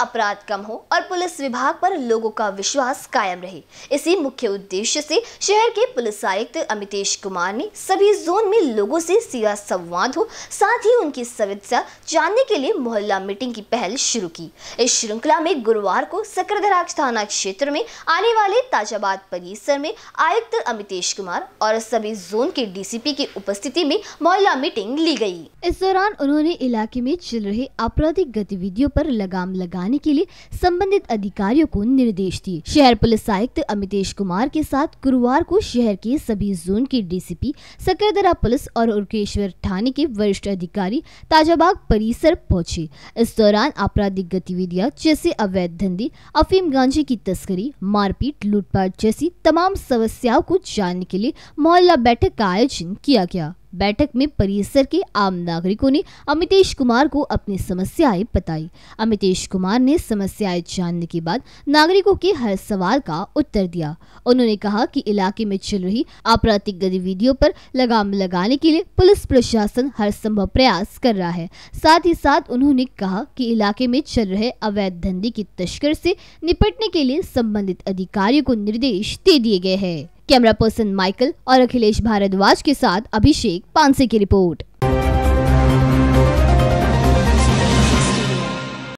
अपराध कम हो और पुलिस विभाग पर लोगों का विश्वास कायम रहे इसी मुख्य उद्देश्य से शहर के पुलिस आयुक्त अमितेश कुमार ने सभी जोन में लोगों से सीधा संवाद हो साथ ही उनकी समस्या जानने के लिए मोहल्ला मीटिंग की पहल शुरू की इस श्रृंखला में गुरुवार को सकरधराज थाना क्षेत्र में आने वाले ताजाबाद परिसर में आयुक्त अमितेश कुमार और सभी जोन के डीसीपी की उपस्थिति में मोहल्ला मीटिंग ली गई इस दौरान उन्होंने इलाके में चल रहे आपराधिक गतिविधियों पर लगाम लगाने लगाने के लिए संबंधित अधिकारियों को निर्देश दिए शहर पुलिस आयुक्त अमितेश कुमार के साथ गुरुवार को शहर के सभी जोन के डीसीपी सकरदरा पुलिस और उर्केश्वर थाने के वरिष्ठ अधिकारी ताजाबाग परिसर पहुंचे इस दौरान आपराधिक गतिविधियां जैसे अवैध धंधे अफीम गांजे की तस्करी मारपीट लूटपाट जैसी तमाम समस्याओं को जानने के लिए मोहल्ला बैठक का आयोजन किया गया बैठक में परिसर के आम नागरिकों ने अमितेश कुमार को अपनी समस्याएं बताई अमितेश कुमार ने समस्याएं जानने के बाद नागरिकों के हर सवाल का उत्तर दिया उन्होंने कहा कि इलाके में चल रही आपराधिक गतिविधियों पर लगाम लगाने के लिए पुलिस प्रशासन हर संभव प्रयास कर रहा है साथ ही साथ उन्होंने कहा कि इलाके में चल रहे अवैध धंधे की तस्कर से निपटने के लिए संबंधित अधिकारियों को निर्देश दे दिए गए हैं कैमरा पर्सन माइकल और अखिलेश भारद्वाज के साथ अभिषेक पांसे की रिपोर्ट